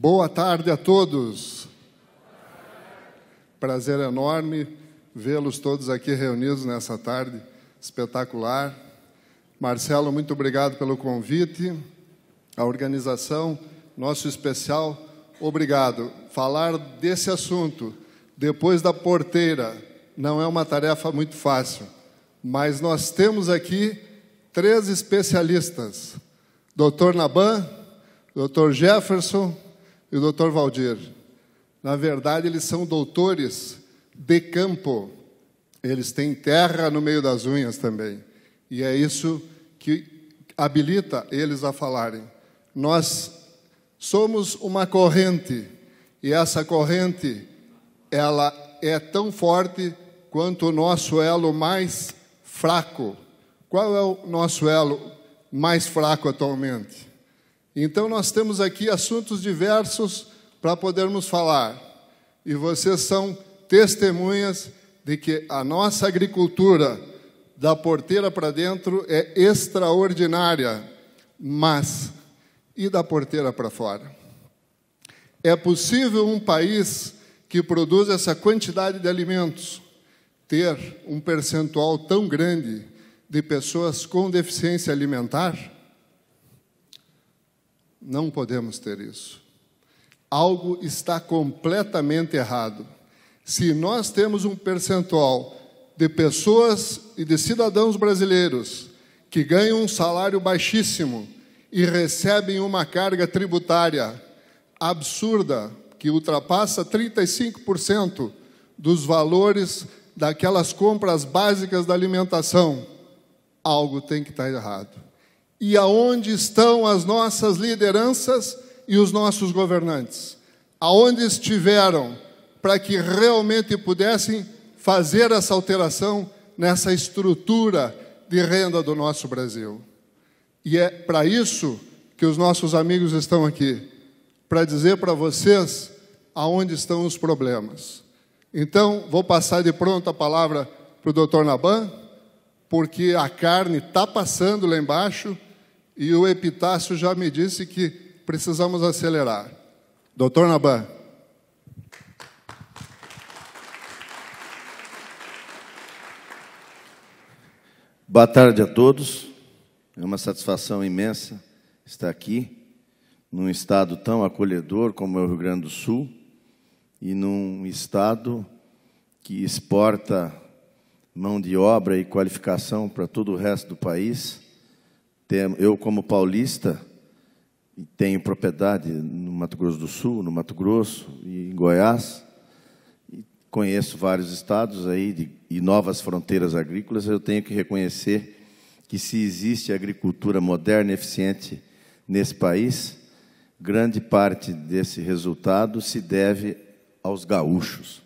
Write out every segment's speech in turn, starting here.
Boa tarde a todos. Prazer enorme vê-los todos aqui reunidos nessa tarde espetacular. Marcelo, muito obrigado pelo convite. A organização, nosso especial, obrigado. Falar desse assunto depois da porteira não é uma tarefa muito fácil, mas nós temos aqui três especialistas: Dr. Naban, Dr. Jefferson e o Dr. Valdir. Na verdade, eles são doutores de campo. Eles têm terra no meio das unhas também. E é isso que habilita eles a falarem. Nós somos uma corrente, e essa corrente ela é tão forte quanto o nosso elo mais fraco. Qual é o nosso elo mais fraco atualmente? Então, nós temos aqui assuntos diversos para podermos falar. E vocês são testemunhas de que a nossa agricultura, da porteira para dentro, é extraordinária, mas e da porteira para fora? É possível um país que produz essa quantidade de alimentos ter um percentual tão grande de pessoas com deficiência alimentar? Não podemos ter isso. Algo está completamente errado. Se nós temos um percentual de pessoas e de cidadãos brasileiros que ganham um salário baixíssimo e recebem uma carga tributária absurda, que ultrapassa 35% dos valores daquelas compras básicas da alimentação, algo tem que estar errado e aonde estão as nossas lideranças e os nossos governantes. Aonde estiveram para que realmente pudessem fazer essa alteração nessa estrutura de renda do nosso Brasil. E é para isso que os nossos amigos estão aqui, para dizer para vocês aonde estão os problemas. Então, vou passar de pronto a palavra para o doutor Naban, porque a carne está passando lá embaixo e o Epitácio já me disse que precisamos acelerar. Doutor Naban. Boa tarde a todos. É uma satisfação imensa estar aqui, num estado tão acolhedor como é o Rio Grande do Sul, e num estado que exporta mão de obra e qualificação para todo o resto do país eu, como paulista, tenho propriedade no Mato Grosso do Sul, no Mato Grosso e em Goiás. E conheço vários estados aí de, e novas fronteiras agrícolas. Eu tenho que reconhecer que se existe agricultura moderna e eficiente nesse país, grande parte desse resultado se deve aos gaúchos.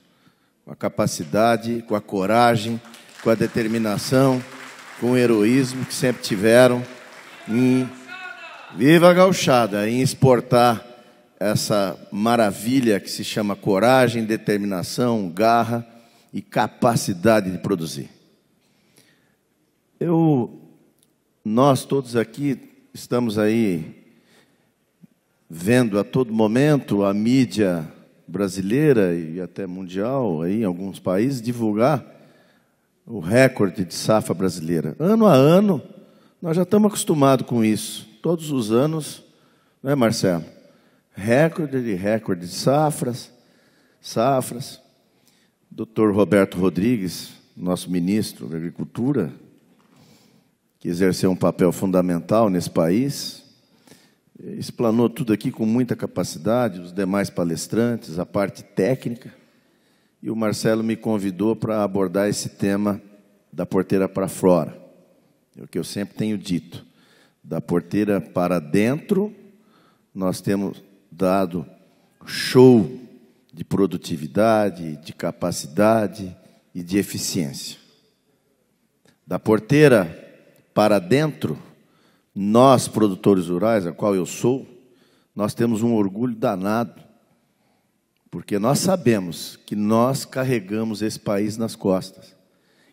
Com a capacidade, com a coragem, com a determinação, com o heroísmo que sempre tiveram em viva a gauchada, em exportar essa maravilha que se chama coragem, determinação, garra e capacidade de produzir. Eu nós todos aqui estamos aí vendo a todo momento a mídia brasileira e até mundial, aí, em alguns países, divulgar o recorde de safra brasileira. Ano a ano, nós já estamos acostumados com isso. Todos os anos, não é, Marcelo? Recorde de recorde de safras, safras. Doutor Roberto Rodrigues, nosso ministro da Agricultura, que exerceu um papel fundamental nesse país, explanou tudo aqui com muita capacidade, os demais palestrantes, a parte técnica, e o Marcelo me convidou para abordar esse tema da porteira para fora. É o que eu sempre tenho dito. Da porteira para dentro, nós temos dado show de produtividade, de capacidade e de eficiência. Da porteira para dentro, nós, produtores rurais, a qual eu sou, nós temos um orgulho danado, porque nós sabemos que nós carregamos esse país nas costas.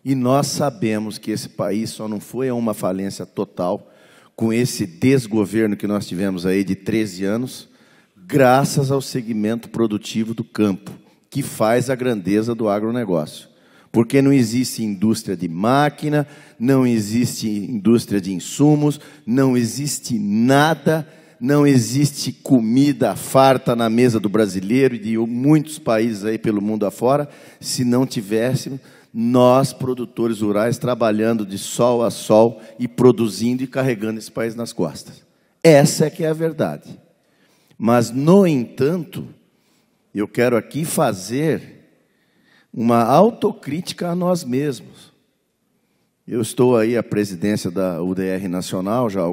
E nós sabemos que esse país só não foi a uma falência total com esse desgoverno que nós tivemos aí de 13 anos, graças ao segmento produtivo do campo, que faz a grandeza do agronegócio. Porque não existe indústria de máquina, não existe indústria de insumos, não existe nada, não existe comida farta na mesa do brasileiro e de muitos países aí pelo mundo afora, se não tivéssemos nós, produtores rurais, trabalhando de sol a sol e produzindo e carregando esse país nas costas. Essa é que é a verdade. Mas, no entanto, eu quero aqui fazer uma autocrítica a nós mesmos. Eu estou aí à presidência da UDR Nacional já há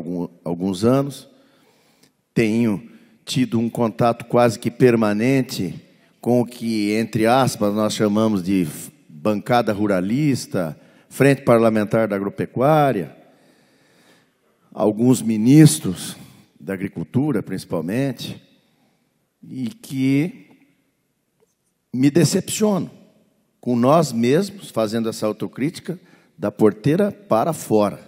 alguns anos, tenho tido um contato quase que permanente com o que, entre aspas, nós chamamos de bancada ruralista, frente parlamentar da agropecuária, alguns ministros da agricultura, principalmente, e que me decepciono com nós mesmos fazendo essa autocrítica da porteira para fora.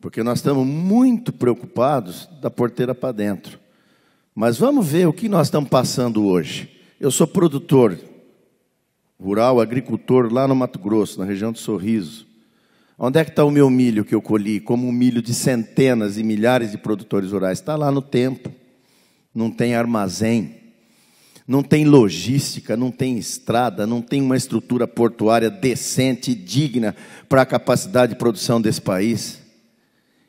Porque nós estamos muito preocupados da porteira para dentro. Mas vamos ver o que nós estamos passando hoje. Eu sou produtor rural, agricultor lá no Mato Grosso, na região do Sorriso. Onde é que está o meu milho que eu colhi, como o milho de centenas e milhares de produtores rurais? Está lá no tempo. Não tem armazém, não tem logística, não tem estrada, não tem uma estrutura portuária decente e digna para a capacidade de produção desse país.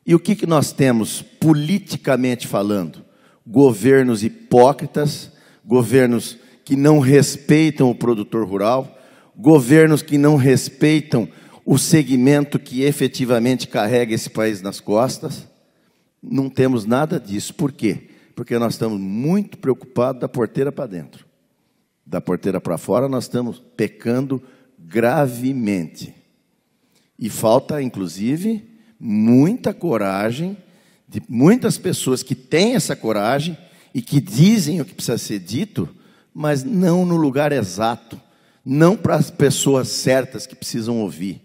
E o que, que nós temos, politicamente falando? Governos hipócritas, governos que não respeitam o produtor rural, governos que não respeitam o segmento que efetivamente carrega esse país nas costas. Não temos nada disso. Por quê? Porque nós estamos muito preocupados da porteira para dentro. Da porteira para fora, nós estamos pecando gravemente. E falta, inclusive, muita coragem de muitas pessoas que têm essa coragem e que dizem o que precisa ser dito mas não no lugar exato, não para as pessoas certas que precisam ouvir,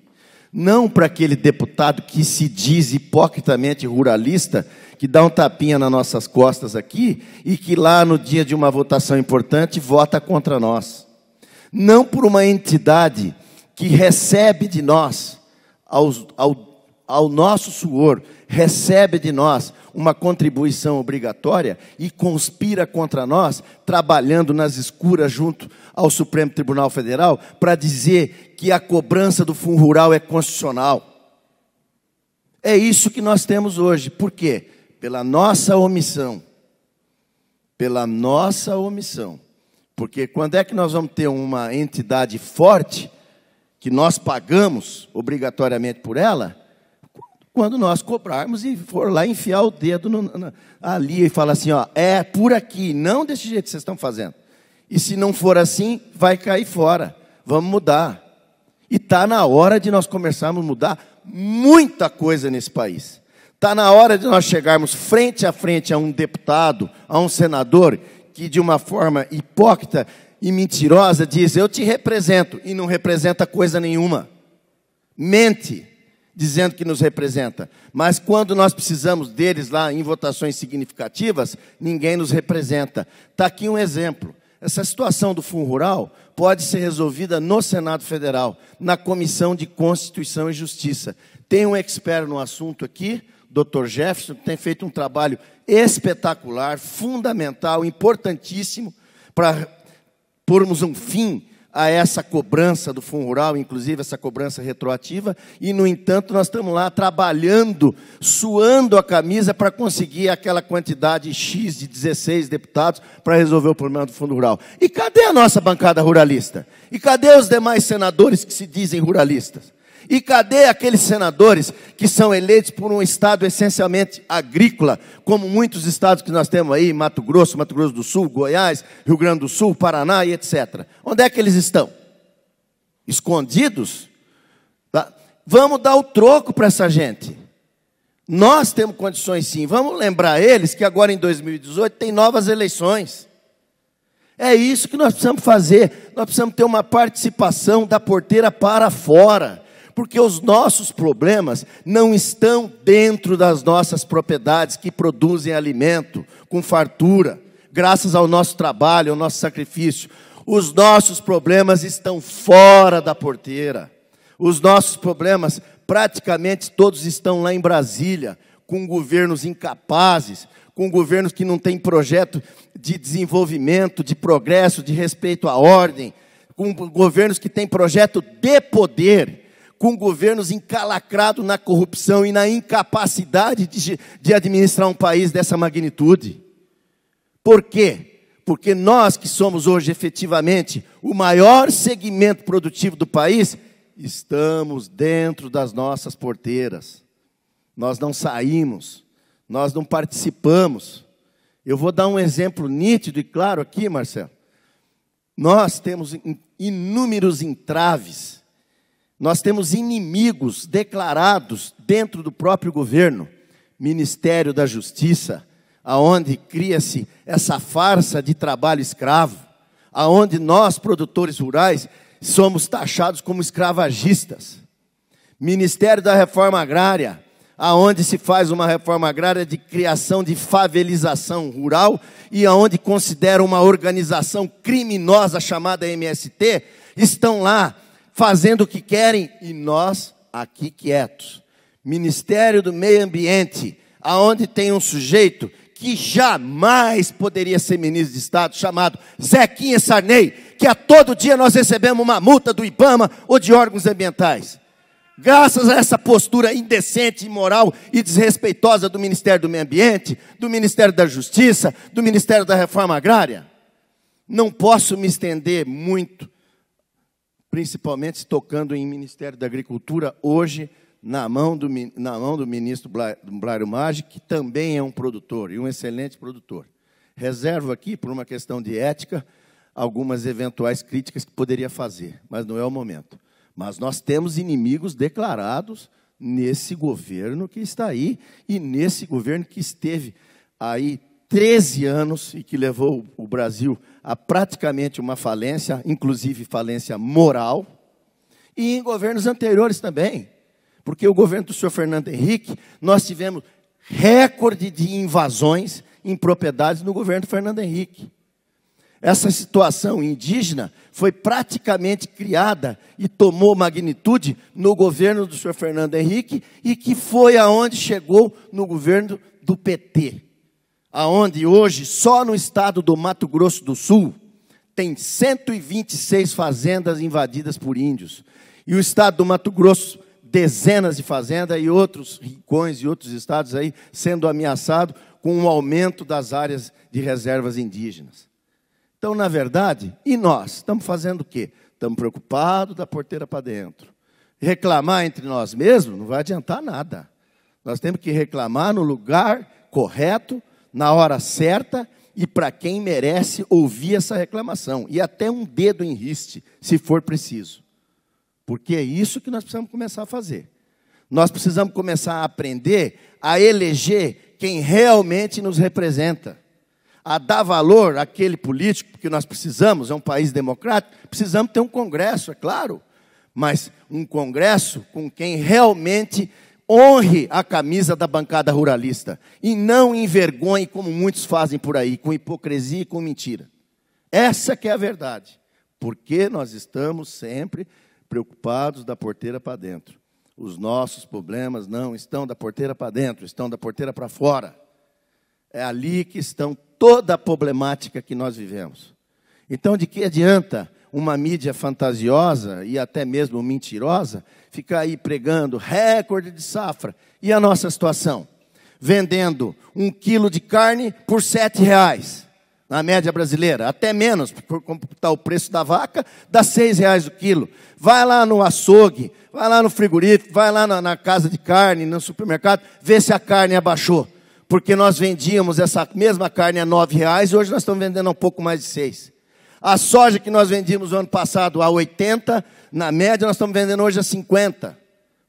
não para aquele deputado que se diz hipocritamente ruralista, que dá um tapinha nas nossas costas aqui e que lá no dia de uma votação importante vota contra nós. Não por uma entidade que recebe de nós, ao, ao nosso suor, recebe de nós uma contribuição obrigatória e conspira contra nós, trabalhando nas escuras junto ao Supremo Tribunal Federal, para dizer que a cobrança do fundo rural é constitucional. É isso que nós temos hoje. Por quê? Pela nossa omissão. Pela nossa omissão. Porque quando é que nós vamos ter uma entidade forte, que nós pagamos obrigatoriamente por ela, quando nós cobrarmos e for lá enfiar o dedo no, no, ali e falar assim, ó, é por aqui, não desse jeito que vocês estão fazendo. E se não for assim, vai cair fora. Vamos mudar. E está na hora de nós começarmos a mudar muita coisa nesse país. Está na hora de nós chegarmos frente a frente a um deputado, a um senador, que de uma forma hipócrita e mentirosa diz: Eu te represento, e não representa coisa nenhuma. Mente dizendo que nos representa. Mas quando nós precisamos deles lá em votações significativas, ninguém nos representa. Está aqui um exemplo. Essa situação do fundo rural pode ser resolvida no Senado Federal, na Comissão de Constituição e Justiça. Tem um expert no assunto aqui, Dr. Jefferson, que tem feito um trabalho espetacular, fundamental, importantíssimo para pormos um fim a essa cobrança do Fundo Rural, inclusive essa cobrança retroativa, e, no entanto, nós estamos lá trabalhando, suando a camisa para conseguir aquela quantidade X de 16 deputados para resolver o problema do Fundo Rural. E cadê a nossa bancada ruralista? E cadê os demais senadores que se dizem ruralistas? E cadê aqueles senadores que são eleitos por um estado essencialmente agrícola, como muitos estados que nós temos aí, Mato Grosso, Mato Grosso do Sul, Goiás, Rio Grande do Sul, Paraná e etc. Onde é que eles estão? Escondidos? Tá? Vamos dar o troco para essa gente. Nós temos condições sim. Vamos lembrar eles que agora em 2018 tem novas eleições. É isso que nós precisamos fazer. Nós precisamos ter uma participação da porteira para fora. Porque os nossos problemas não estão dentro das nossas propriedades que produzem alimento com fartura, graças ao nosso trabalho, ao nosso sacrifício. Os nossos problemas estão fora da porteira. Os nossos problemas, praticamente todos estão lá em Brasília, com governos incapazes, com governos que não têm projeto de desenvolvimento, de progresso, de respeito à ordem, com governos que têm projeto de poder com governos encalacrados na corrupção e na incapacidade de, de administrar um país dessa magnitude. Por quê? Porque nós que somos hoje efetivamente o maior segmento produtivo do país, estamos dentro das nossas porteiras. Nós não saímos, nós não participamos. Eu vou dar um exemplo nítido e claro aqui, Marcelo. Nós temos inúmeros entraves nós temos inimigos declarados dentro do próprio governo, Ministério da Justiça, aonde cria-se essa farsa de trabalho escravo, aonde nós produtores rurais somos taxados como escravagistas. Ministério da Reforma Agrária, aonde se faz uma reforma agrária de criação de favelização rural e aonde considera uma organização criminosa chamada MST, estão lá fazendo o que querem e nós aqui quietos. Ministério do Meio Ambiente, aonde tem um sujeito que jamais poderia ser ministro de Estado, chamado Zequinha Sarney, que a todo dia nós recebemos uma multa do IBAMA ou de órgãos ambientais. Graças a essa postura indecente, imoral e desrespeitosa do Ministério do Meio Ambiente, do Ministério da Justiça, do Ministério da Reforma Agrária, não posso me estender muito principalmente tocando em Ministério da Agricultura, hoje na mão do, na mão do ministro Blairo Maggi, que também é um produtor e um excelente produtor. Reservo aqui, por uma questão de ética, algumas eventuais críticas que poderia fazer, mas não é o momento. Mas nós temos inimigos declarados nesse governo que está aí e nesse governo que esteve aí 13 anos e que levou o Brasil a praticamente uma falência, inclusive falência moral, e em governos anteriores também, porque o governo do senhor Fernando Henrique, nós tivemos recorde de invasões em propriedades no governo do Fernando Henrique. Essa situação indígena foi praticamente criada e tomou magnitude no governo do senhor Fernando Henrique e que foi aonde chegou no governo do PT aonde hoje só no estado do Mato Grosso do Sul tem 126 fazendas invadidas por índios. E o estado do Mato Grosso, dezenas de fazendas e outros rincões e outros estados aí sendo ameaçados com o um aumento das áreas de reservas indígenas. Então, na verdade, e nós? Estamos fazendo o quê? Estamos preocupados da porteira para dentro. Reclamar entre nós mesmos não vai adiantar nada. Nós temos que reclamar no lugar correto, na hora certa e para quem merece ouvir essa reclamação, e até um dedo em riste, se for preciso. Porque é isso que nós precisamos começar a fazer. Nós precisamos começar a aprender a eleger quem realmente nos representa, a dar valor àquele político, porque nós precisamos, é um país democrático, precisamos ter um congresso, é claro, mas um congresso com quem realmente Honre a camisa da bancada ruralista e não envergonhe como muitos fazem por aí, com hipocrisia e com mentira. Essa que é a verdade. Porque nós estamos sempre preocupados da porteira para dentro. Os nossos problemas não estão da porteira para dentro, estão da porteira para fora. É ali que estão toda a problemática que nós vivemos. Então, de que adianta uma mídia fantasiosa e até mesmo mentirosa, fica aí pregando recorde de safra. E a nossa situação? Vendendo um quilo de carne por sete reais, na média brasileira, até menos, por computar o preço da vaca, dá seis reais o quilo. Vai lá no açougue, vai lá no frigorífico, vai lá na, na casa de carne, no supermercado, vê se a carne abaixou porque nós vendíamos essa mesma carne a nove reais e hoje nós estamos vendendo a um pouco mais de seis. A soja que nós vendíamos no ano passado a 80, na média nós estamos vendendo hoje a 50,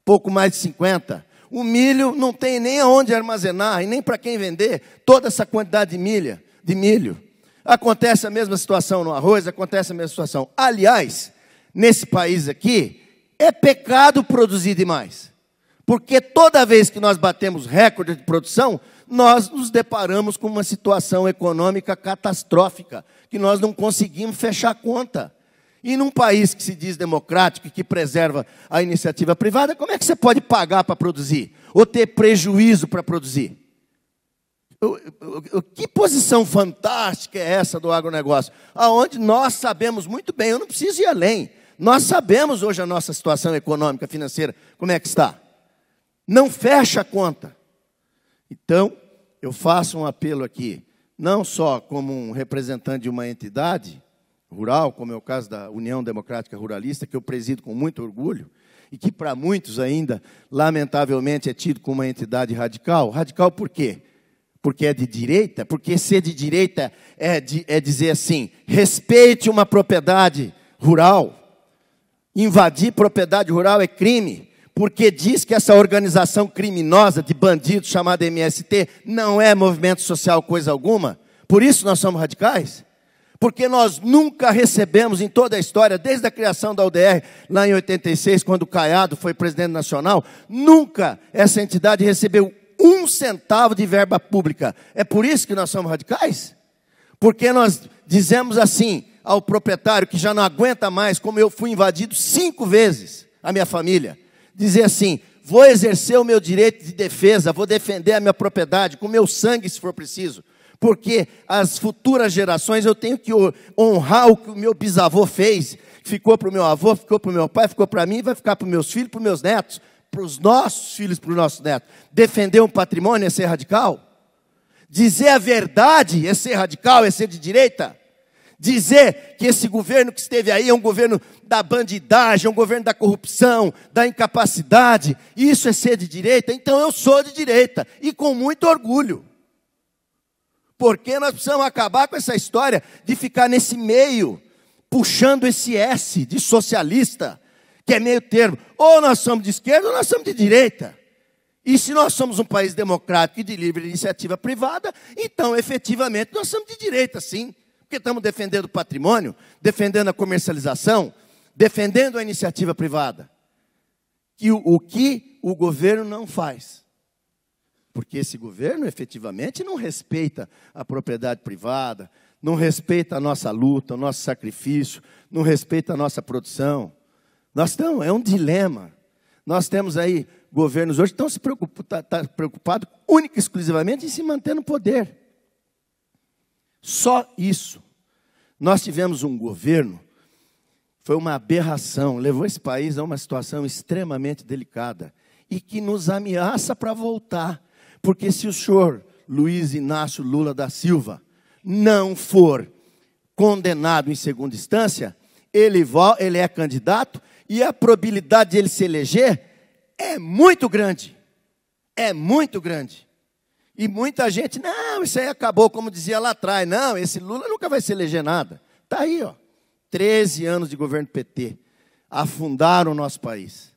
pouco mais de 50. O milho não tem nem aonde armazenar e nem para quem vender toda essa quantidade de milha, de milho. Acontece a mesma situação no arroz, acontece a mesma situação. Aliás, nesse país aqui, é pecado produzir demais. Porque toda vez que nós batemos recorde de produção, nós nos deparamos com uma situação econômica catastrófica que nós não conseguimos fechar a conta. E num país que se diz democrático e que preserva a iniciativa privada, como é que você pode pagar para produzir? Ou ter prejuízo para produzir? Que posição fantástica é essa do agronegócio? Aonde nós sabemos muito bem, eu não preciso ir além. Nós sabemos hoje a nossa situação econômica, financeira, como é que está. Não fecha a conta. Então, eu faço um apelo aqui não só como um representante de uma entidade rural, como é o caso da União Democrática Ruralista, que eu presido com muito orgulho, e que para muitos ainda, lamentavelmente, é tido como uma entidade radical. Radical por quê? Porque é de direita? Porque ser de direita é, de, é dizer assim: respeite uma propriedade rural. Invadir propriedade rural é crime porque diz que essa organização criminosa de bandidos chamada MST não é movimento social coisa alguma. Por isso nós somos radicais? Porque nós nunca recebemos em toda a história, desde a criação da UDR, lá em 86, quando o Caiado foi presidente nacional, nunca essa entidade recebeu um centavo de verba pública. É por isso que nós somos radicais? Porque nós dizemos assim ao proprietário que já não aguenta mais, como eu fui invadido cinco vezes, a minha família dizer assim: vou exercer o meu direito de defesa, vou defender a minha propriedade com meu sangue se for preciso, porque as futuras gerações eu tenho que honrar o que o meu bisavô fez, ficou para o meu avô, ficou para o meu pai, ficou para mim, vai ficar para os meus filhos, para os meus netos, para os nossos filhos, para os nossos netos. Defender um patrimônio é ser radical? Dizer a verdade é ser radical, é ser de direita? dizer que esse governo que esteve aí é um governo da bandidagem, é um governo da corrupção, da incapacidade. Isso é ser de direita? Então eu sou de direita e com muito orgulho. Porque nós precisamos acabar com essa história de ficar nesse meio, puxando esse S de socialista, que é meio termo. Ou nós somos de esquerda ou nós somos de direita. E se nós somos um país democrático e de livre iniciativa privada, então efetivamente nós somos de direita, sim. Porque estamos defendendo o patrimônio, defendendo a comercialização, defendendo a iniciativa privada. Que o, o que o governo não faz. Porque esse governo efetivamente não respeita a propriedade privada, não respeita a nossa luta, o nosso sacrifício, não respeita a nossa produção. Nós estamos, é um dilema. Nós temos aí governos hoje que estão se preocupados tá, tá preocupado única e exclusivamente em se manter no poder. Só isso. Nós tivemos um governo, foi uma aberração, levou esse país a uma situação extremamente delicada e que nos ameaça para voltar, porque se o senhor Luiz Inácio Lula da Silva não for condenado em segunda instância, ele, ele é candidato e a probabilidade de ele se eleger é muito grande. É muito grande. E muita gente, não, isso aí acabou, como dizia lá atrás. Não, esse Lula nunca vai se eleger nada. Está aí, ó. 13 anos de governo PT. Afundaram o nosso país.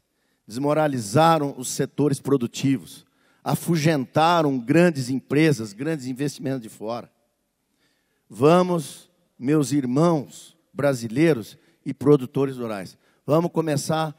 Desmoralizaram os setores produtivos. Afugentaram grandes empresas, grandes investimentos de fora. Vamos, meus irmãos brasileiros e produtores rurais, vamos começar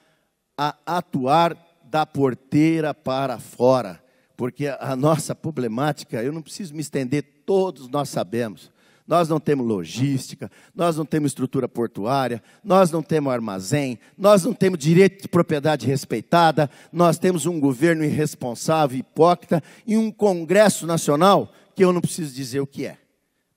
a atuar da porteira para fora porque a nossa problemática, eu não preciso me estender, todos nós sabemos. Nós não temos logística, nós não temos estrutura portuária, nós não temos armazém, nós não temos direito de propriedade respeitada, nós temos um governo irresponsável, hipócrita e um Congresso Nacional que eu não preciso dizer o que é.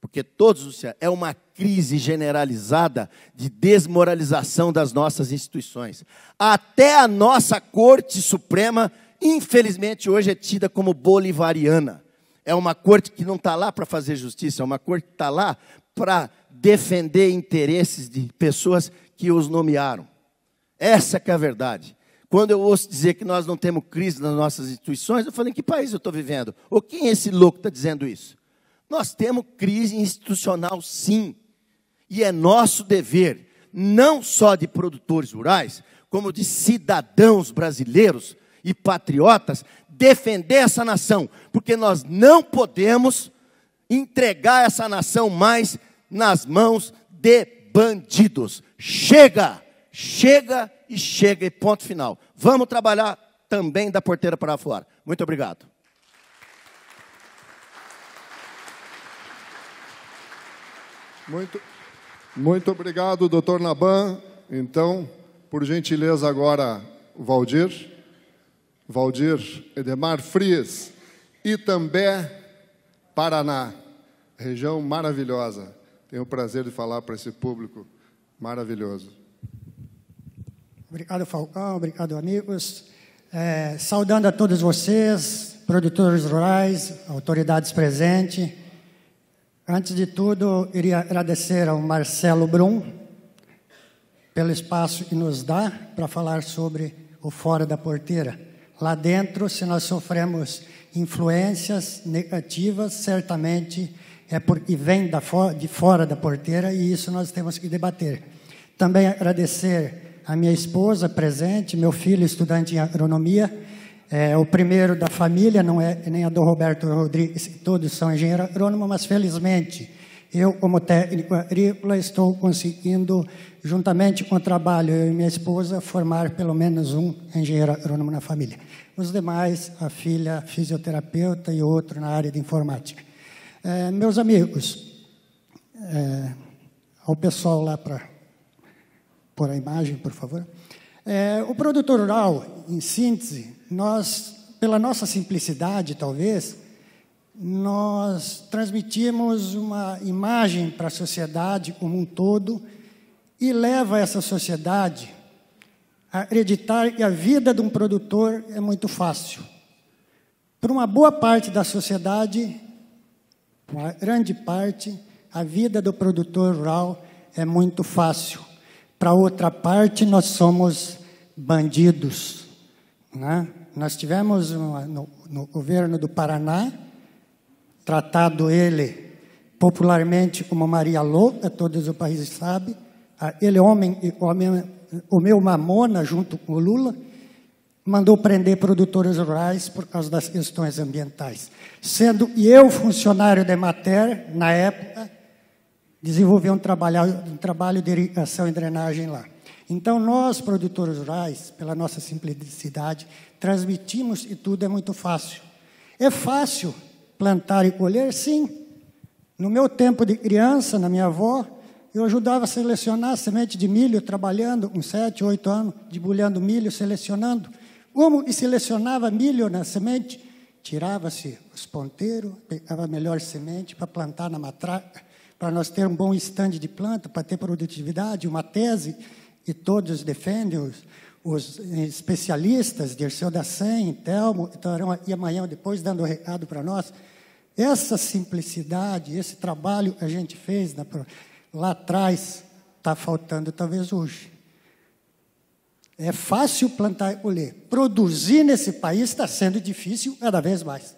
Porque todos os é uma crise generalizada de desmoralização das nossas instituições. Até a nossa Corte Suprema infelizmente hoje é tida como bolivariana. É uma corte que não está lá para fazer justiça, é uma corte que está lá para defender interesses de pessoas que os nomearam. Essa que é a verdade. Quando eu ouço dizer que nós não temos crise nas nossas instituições, eu falo, em que país eu estou vivendo? Ou quem é esse louco que está dizendo isso? Nós temos crise institucional, sim. E é nosso dever, não só de produtores rurais, como de cidadãos brasileiros, e patriotas, defender essa nação, porque nós não podemos entregar essa nação mais nas mãos de bandidos. Chega, chega e chega, e ponto final. Vamos trabalhar também da porteira para fora. Muito obrigado. Muito, muito obrigado, doutor Naban. Então, por gentileza, agora, Valdir. Valdir Edemar Frias, Itambé, Paraná, região maravilhosa. Tenho o prazer de falar para esse público maravilhoso. Obrigado, Falcão, obrigado, amigos. É, saudando a todos vocês, produtores rurais, autoridades presentes. Antes de tudo, iria agradecer ao Marcelo Brum pelo espaço que nos dá para falar sobre o Fora da Porteira. Lá dentro, se nós sofremos influências negativas, certamente é porque vem da de fora da porteira e isso nós temos que debater. Também agradecer a minha esposa presente, meu filho estudante em agronomia, é, o primeiro da família, não é nem a do Roberto Rodrigues, todos são engenheiros agrônomos, mas felizmente eu, como técnico agrícola, estou conseguindo, juntamente com o trabalho, eu e minha esposa, formar pelo menos um engenheiro agrônomo na família os demais, a filha fisioterapeuta e outro na área de informática. É, meus amigos, é, ao pessoal lá para pôr a imagem, por favor. É, o produtor rural, em síntese, nós, pela nossa simplicidade, talvez, nós transmitimos uma imagem para a sociedade como um todo e leva essa sociedade acreditar que a vida de um produtor é muito fácil. Para uma boa parte da sociedade, uma grande parte, a vida do produtor rural é muito fácil. Para outra parte, nós somos bandidos. Né? Nós tivemos uma, no, no governo do Paraná, tratado ele popularmente como Maria Louca, todos o país sabe, ele homem e homem o meu mamona, junto com o Lula, mandou prender produtores rurais por causa das questões ambientais. Sendo eu funcionário da Emater, na época, desenvolvi um trabalho, um trabalho de irrigação e drenagem lá. Então, nós, produtores rurais, pela nossa simplicidade, transmitimos e tudo é muito fácil. É fácil plantar e colher, sim. No meu tempo de criança, na minha avó, eu ajudava a selecionar a semente de milho, trabalhando uns sete, oito anos, debulhando milho, selecionando. Como e selecionava milho na semente? Tirava-se os ponteiros, pegava a melhor semente para plantar na matraca, para nós ter um bom estande de planta, para ter produtividade, uma tese, e todos defendem, os, os especialistas, Dirceu da Sen, Telmo, estarão amanhã depois dando o recado para nós. Essa simplicidade, esse trabalho que a gente fez na, lá atrás está faltando talvez hoje. É fácil plantar e colher. Produzir nesse país está sendo difícil cada vez mais.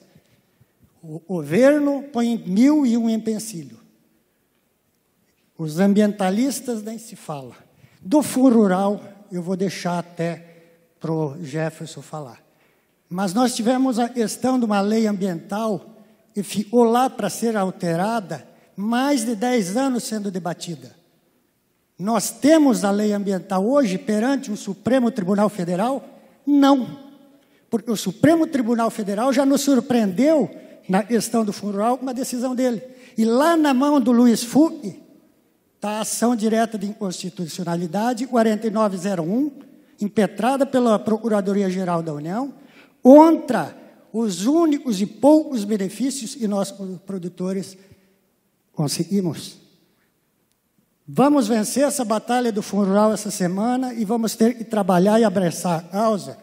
O governo põe mil e um empecilho. Os ambientalistas nem se fala. Do fundo rural, eu vou deixar até para o Jefferson falar. Mas nós tivemos a questão de uma lei ambiental e ficou lá para ser alterada mais de 10 anos sendo debatida. Nós temos a lei ambiental hoje perante o Supremo Tribunal Federal? Não. Porque o Supremo Tribunal Federal já nos surpreendeu na questão do fundo rural com a decisão dele. E lá na mão do Luiz Fuc está a ação direta de inconstitucionalidade 4901, impetrada pela Procuradoria-Geral da União, contra os únicos e poucos benefícios que nós produtores Conseguimos. Vamos vencer essa batalha do funeral essa semana e vamos ter que trabalhar e abraçar a causa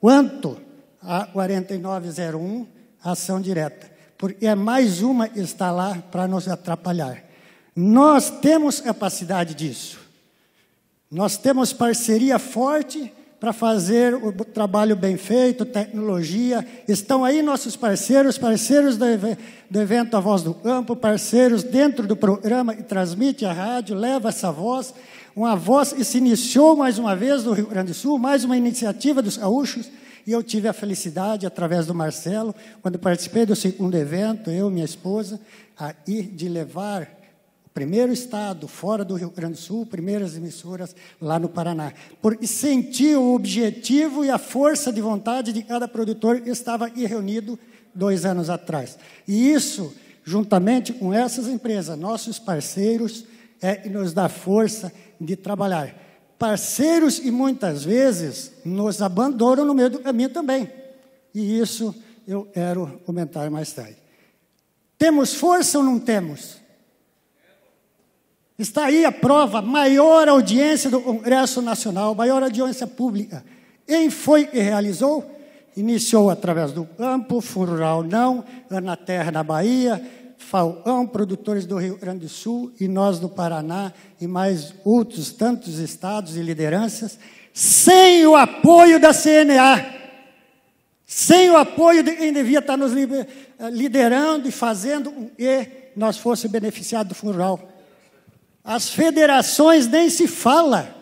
quanto a 4901, ação direta, porque é mais uma que está lá para nos atrapalhar. Nós temos capacidade disso. Nós temos parceria forte para fazer o trabalho bem feito, tecnologia. Estão aí nossos parceiros, parceiros do, do evento A Voz do Campo, parceiros dentro do programa que transmite a rádio, leva essa voz. Uma voz que se iniciou mais uma vez no Rio Grande do Sul, mais uma iniciativa dos gaúchos. E eu tive a felicidade, através do Marcelo, quando participei do segundo evento, eu e minha esposa, ir de levar primeiro estado fora do Rio Grande do Sul, primeiras emissoras lá no Paraná. Porque sentia o objetivo e a força de vontade de cada produtor que estava aí reunido dois anos atrás. E isso, juntamente com essas empresas, nossos parceiros, é que nos dá força de trabalhar. Parceiros e muitas vezes nos abandonam no meio do caminho também. E isso eu quero comentar mais tarde. Temos força ou não temos? Está aí a prova, maior audiência do Congresso Nacional, maior audiência pública. Quem foi que realizou? Iniciou através do campo, Rural Não, Ana Terra na Bahia, Falcão, produtores do Rio Grande do Sul e nós do Paraná e mais outros tantos estados e lideranças, sem o apoio da CNA, sem o apoio de quem devia estar nos liderando e fazendo que nós fosse beneficiado do Fundo Rural. As federações nem se fala.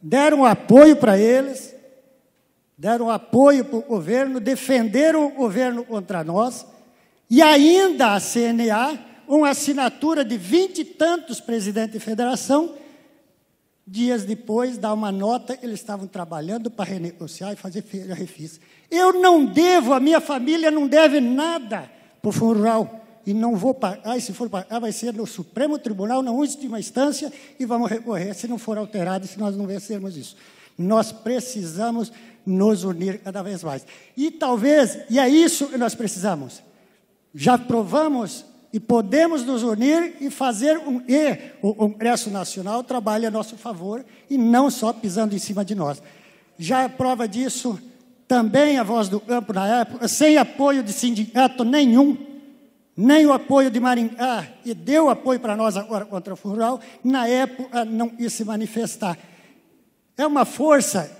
Deram apoio para eles, deram apoio para o governo, defenderam o governo contra nós, e ainda a CNA, uma assinatura de vinte e tantos presidentes de federação, dias depois dá uma nota, eles estavam trabalhando para renegociar e fazer refis. Eu não devo, a minha família não deve nada para o fundo rural e não vou pagar, e se for pagar, vai ser no Supremo Tribunal, na última instância, e vamos recorrer se não for alterado, se nós não vencermos isso. Nós precisamos nos unir cada vez mais. E talvez, e é isso que nós precisamos. Já provamos e podemos nos unir e fazer um e o Congresso Nacional trabalhe a nosso favor e não só pisando em cima de nós. Já é prova disso também a voz do campo na época, sem apoio de sindicato nenhum, nem o apoio de Maringá, ah, e deu apoio para nós agora contra o Rural, na época não ia se manifestar. É uma força,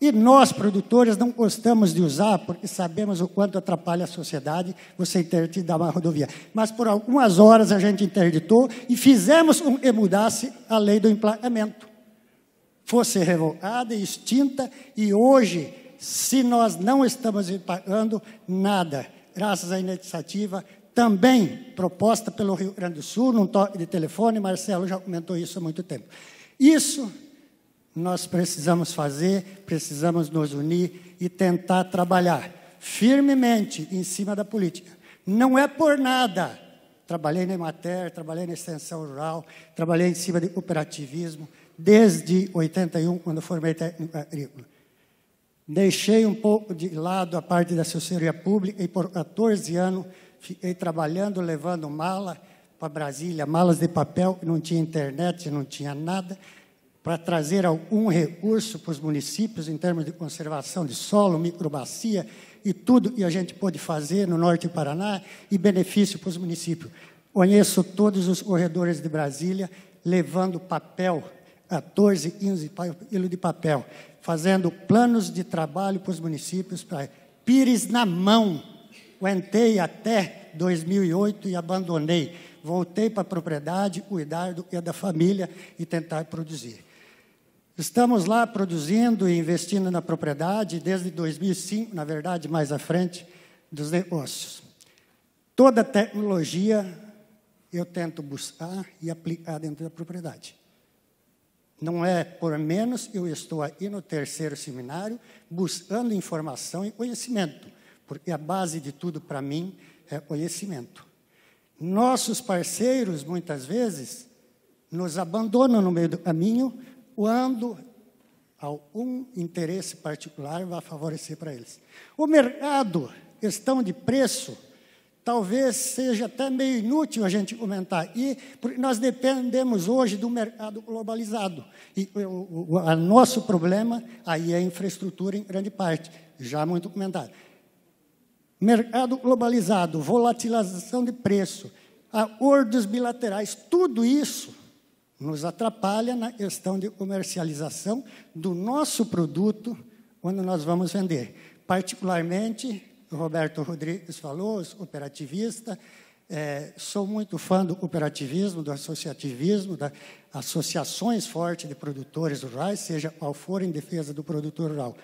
e nós, produtores, não gostamos de usar, porque sabemos o quanto atrapalha a sociedade você interditar uma rodovia. Mas por algumas horas a gente interditou e fizemos um, que mudasse a lei do emplacamento. Fosse revogada e extinta, e hoje, se nós não estamos pagando nada, graças à iniciativa também proposta pelo Rio Grande do Sul, num toque de telefone, Marcelo já comentou isso há muito tempo. Isso nós precisamos fazer, precisamos nos unir e tentar trabalhar firmemente em cima da política. Não é por nada. Trabalhei na Emater, trabalhei na extensão rural, trabalhei em cima de cooperativismo, desde 81, quando formei técnico agrícola. Deixei um pouco de lado a parte da assessoria pública e, por 14 anos, Fiquei trabalhando, levando mala para Brasília, malas de papel, não tinha internet, não tinha nada, para trazer algum recurso para os municípios em termos de conservação de solo, microbacia e tudo que a gente pôde fazer no norte do Paraná e benefício para os municípios. Conheço todos os corredores de Brasília levando papel, 14, 15 quilos de papel, fazendo planos de trabalho para os municípios, para pires na mão, aguentei até 2008 e abandonei. Voltei para a propriedade, cuidar do, da família e tentar produzir. Estamos lá produzindo e investindo na propriedade desde 2005, na verdade, mais à frente, dos negócios. Toda tecnologia eu tento buscar e aplicar dentro da propriedade. Não é por menos, eu estou aí no terceiro seminário buscando informação e conhecimento porque a base de tudo para mim é conhecimento. Nossos parceiros, muitas vezes, nos abandonam no meio do caminho quando algum interesse particular vai favorecer para eles. O mercado, questão de preço, talvez seja até meio inútil a gente comentar aqui, porque nós dependemos hoje do mercado globalizado. E o, o, o nosso problema aí é a infraestrutura em grande parte, já muito comentado mercado globalizado, volatilização de preço, acordos bilaterais, tudo isso nos atrapalha na questão de comercialização do nosso produto quando nós vamos vender. Particularmente, o Roberto Rodrigues falou, operativistas, é, sou muito fã do cooperativismo, do associativismo, das associações fortes de produtores rurais, seja qual for, em defesa do produtor rural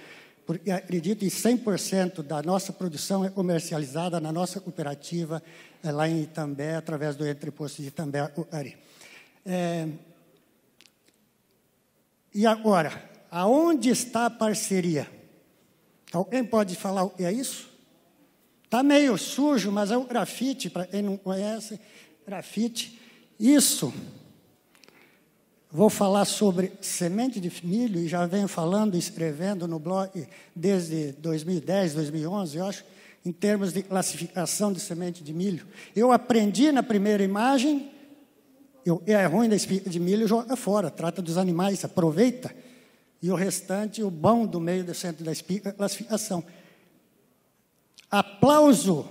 porque acredito em 100% da nossa produção é comercializada na nossa cooperativa é, lá em Itambé, através do entreposto de Itambé, Ari. É, e agora, aonde está a parceria? Alguém pode falar o que é isso? Está meio sujo, mas é o grafite, para quem não conhece, grafite. Isso Vou falar sobre semente de milho e já venho falando e escrevendo no blog desde 2010, 2011, eu acho, em termos de classificação de semente de milho. Eu aprendi na primeira imagem, eu, é ruim da espiga de milho, joga fora, trata dos animais, aproveita. E o restante, o bom do meio do centro da espiga, é classificação. Aplauso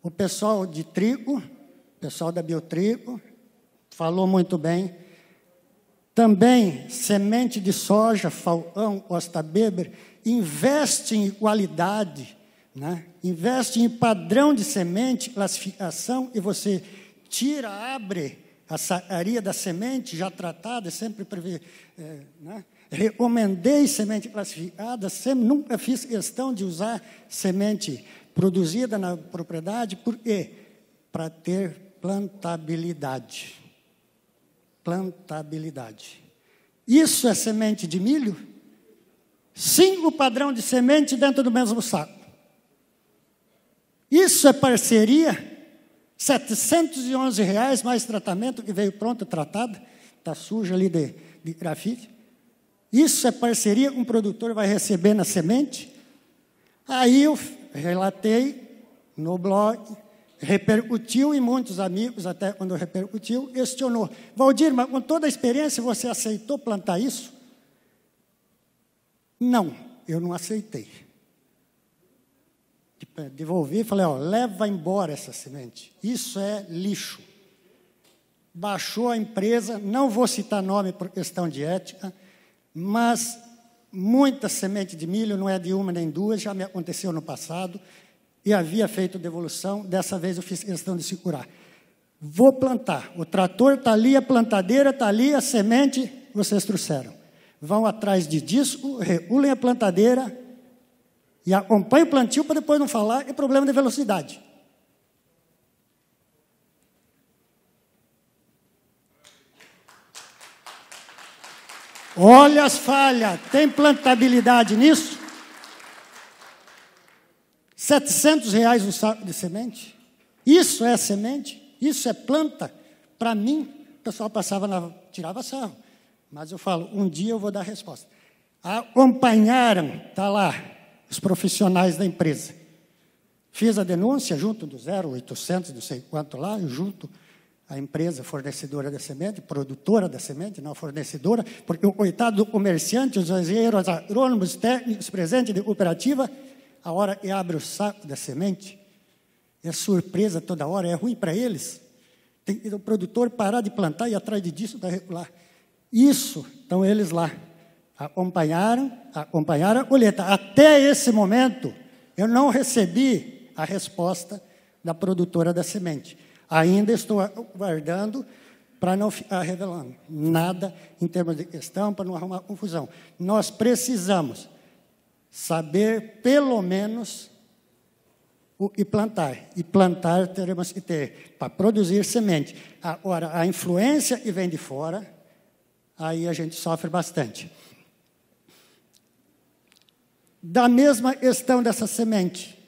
o pessoal de trigo, o pessoal da Biotrigo, falou muito bem também semente de soja, falcão, beber investe em qualidade, né? investe em padrão de semente, classificação, e você tira, abre a área da semente já tratada, é sempre prevê. é, né? recomendei semente classificada, sempre, nunca fiz questão de usar semente produzida na propriedade, por quê? Para ter plantabilidade plantabilidade. Isso é semente de milho? Cinco padrão de semente dentro do mesmo saco. Isso é parceria? 711 reais mais tratamento que veio pronto, tratado, está sujo ali de, de grafite. Isso é parceria que um produtor vai receber na semente? Aí eu relatei no blog, repercutiu e muitos amigos, até quando repercutiu, questionou. Valdir, mas com toda a experiência você aceitou plantar isso? Não, eu não aceitei. Tipo, devolvi e falei, ó, leva embora essa semente. Isso é lixo. Baixou a empresa, não vou citar nome por questão de ética, mas muita semente de milho, não é de uma nem duas, já me aconteceu no passado, e havia feito devolução, dessa vez eu fiz questão de se curar. Vou plantar, o trator está ali, a plantadeira está ali, a semente vocês trouxeram. Vão atrás de disco, regulem a plantadeira e acompanhem o plantio para depois não falar, é problema de velocidade. Olha as falhas, tem plantabilidade nisso? 700 reais um saco de semente? Isso é semente? Isso é planta? Para mim, o pessoal passava na, tirava sarro. Mas eu falo, um dia eu vou dar a resposta. Acompanharam, ah, está lá, os profissionais da empresa. Fiz a denúncia junto do 0800, não sei quanto lá, junto à empresa fornecedora da semente, produtora da semente, não fornecedora, porque o coitado do comerciante, os engenheiros, agrônomos, técnicos, presentes de cooperativa, a hora que abre o saco da semente, é surpresa toda hora, é ruim para eles. Tem que o produtor parar de plantar e atrás de disso está regular. Isso, estão eles lá. Acompanharam, acompanharam a colheita. Até esse momento, eu não recebi a resposta da produtora da semente. Ainda estou guardando para não ficar revelando nada em termos de questão, para não arrumar confusão. Nós precisamos saber pelo menos o, e plantar. E plantar teremos que ter para produzir semente. Agora, a influência que vem de fora, aí a gente sofre bastante. Da mesma questão dessa semente,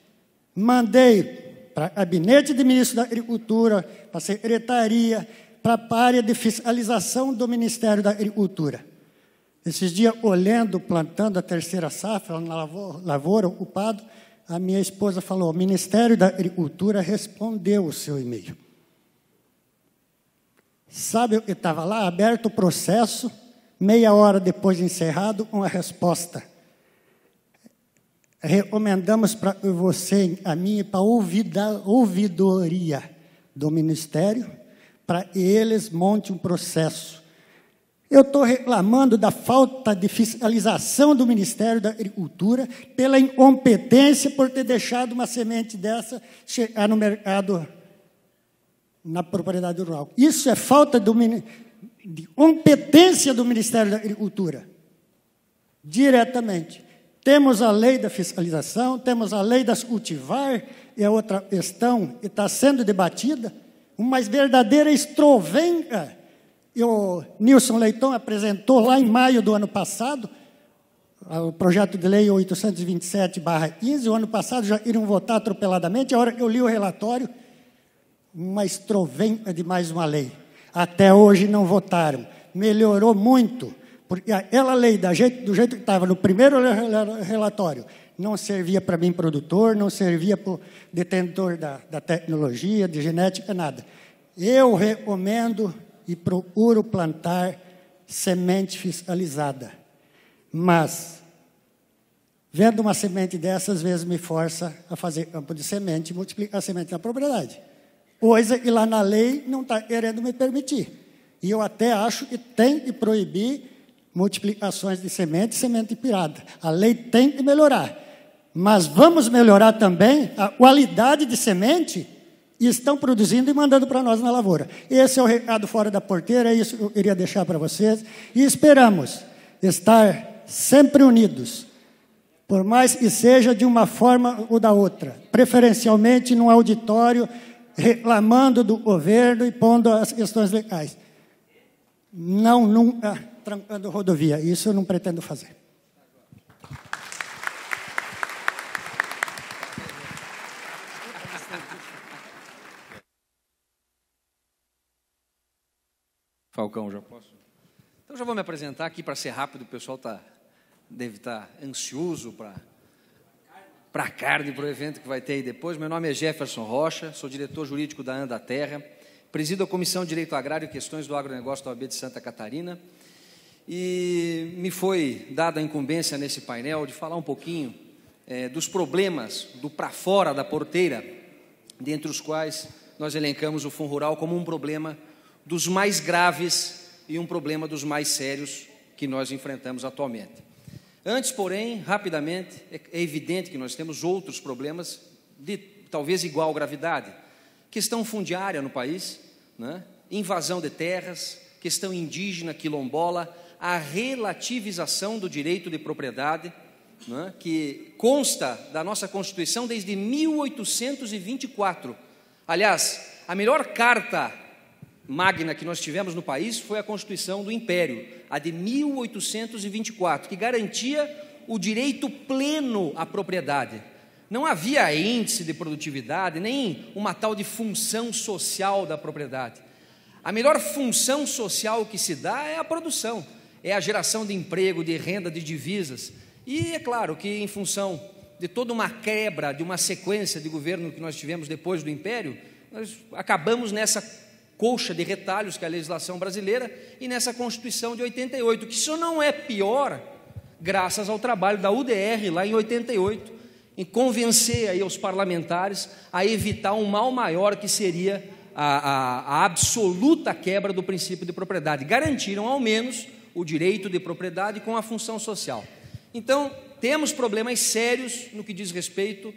mandei para gabinete de ministro da Agricultura, para secretaria, para a área de fiscalização do Ministério da Agricultura esses dias, olhando, plantando a terceira safra na lavoura, ocupado, a minha esposa falou: o Ministério da Agricultura respondeu o seu e-mail. Sabe, que estava lá, aberto o processo, meia hora depois de encerrado, uma resposta. Recomendamos para você, a mim, para a ouvidoria do Ministério, para eles monte um processo eu estou reclamando da falta de fiscalização do Ministério da Agricultura, pela incompetência por ter deixado uma semente dessa chegar no mercado, na propriedade rural. Isso é falta do, de competência do Ministério da Agricultura, diretamente. Temos a lei da fiscalização, temos a lei das cultivar, é outra questão que está sendo debatida, uma verdadeira estrovenca e o Nilson Leitão apresentou lá em maio do ano passado, ah, o projeto de lei 827-15, o ano passado já iram votar atropeladamente, a hora que eu li o relatório, uma estrovenha de mais uma lei. Até hoje não votaram. Melhorou muito, porque aquela lei, do jeito, do jeito que estava no primeiro relatório, não servia para mim produtor, não servia para o detentor da, da tecnologia, de genética, nada. Eu recomendo e procuro plantar semente fiscalizada. Mas, vendo uma semente dessas, às vezes me força a fazer campo de semente e multiplicar a semente na propriedade. Coisa que lá na lei não está querendo me permitir. E eu até acho que tem que proibir multiplicações de semente e semente pirada. A lei tem que melhorar. Mas vamos melhorar também a qualidade de semente e estão produzindo e mandando para nós na lavoura. Esse é o recado fora da porteira, É isso que eu queria deixar para vocês. E esperamos estar sempre unidos, por mais que seja de uma forma ou da outra, preferencialmente num auditório, reclamando do governo e pondo as questões legais. Não nunca ah, trancando rodovia, isso eu não pretendo fazer. Falcão, já posso? Então já vou me apresentar aqui para ser rápido, o pessoal tá, deve estar tá ansioso para para a carne, para o evento que vai ter aí depois. Meu nome é Jefferson Rocha, sou diretor jurídico da Anda Terra, presido a Comissão de Direito Agrário e Questões do Agronegócio da OAB de Santa Catarina. E me foi dada a incumbência nesse painel de falar um pouquinho é, dos problemas do para fora da porteira, dentre os quais nós elencamos o Fundo Rural como um problema dos mais graves e um problema dos mais sérios que nós enfrentamos atualmente. Antes, porém, rapidamente, é, é evidente que nós temos outros problemas de talvez igual gravidade. Questão fundiária no país, né? invasão de terras, questão indígena, quilombola, a relativização do direito de propriedade, né? que consta da nossa Constituição desde 1824. Aliás, a melhor carta magna que nós tivemos no país foi a Constituição do Império, a de 1824, que garantia o direito pleno à propriedade. Não havia índice de produtividade, nem uma tal de função social da propriedade. A melhor função social que se dá é a produção, é a geração de emprego, de renda, de divisas. E é claro que, em função de toda uma quebra, de uma sequência de governo que nós tivemos depois do Império, nós acabamos nessa colcha de retalhos que é a legislação brasileira, e nessa Constituição de 88, que isso não é pior graças ao trabalho da UDR lá em 88, em convencer aí os parlamentares a evitar um mal maior que seria a, a, a absoluta quebra do princípio de propriedade. Garantiram ao menos o direito de propriedade com a função social. Então, temos problemas sérios no que diz respeito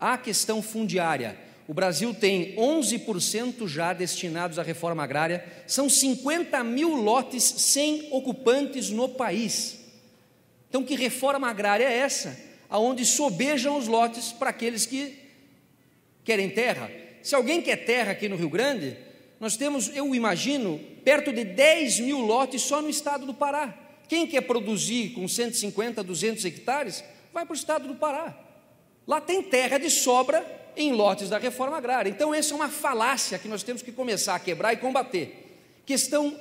à questão fundiária o Brasil tem 11% já destinados à reforma agrária, são 50 mil lotes sem ocupantes no país. Então, que reforma agrária é essa? Aonde sobejam os lotes para aqueles que querem terra. Se alguém quer terra aqui no Rio Grande, nós temos, eu imagino, perto de 10 mil lotes só no estado do Pará. Quem quer produzir com 150, 200 hectares, vai para o estado do Pará. Lá tem terra de sobra em lotes da reforma agrária. Então, essa é uma falácia que nós temos que começar a quebrar e combater. Questão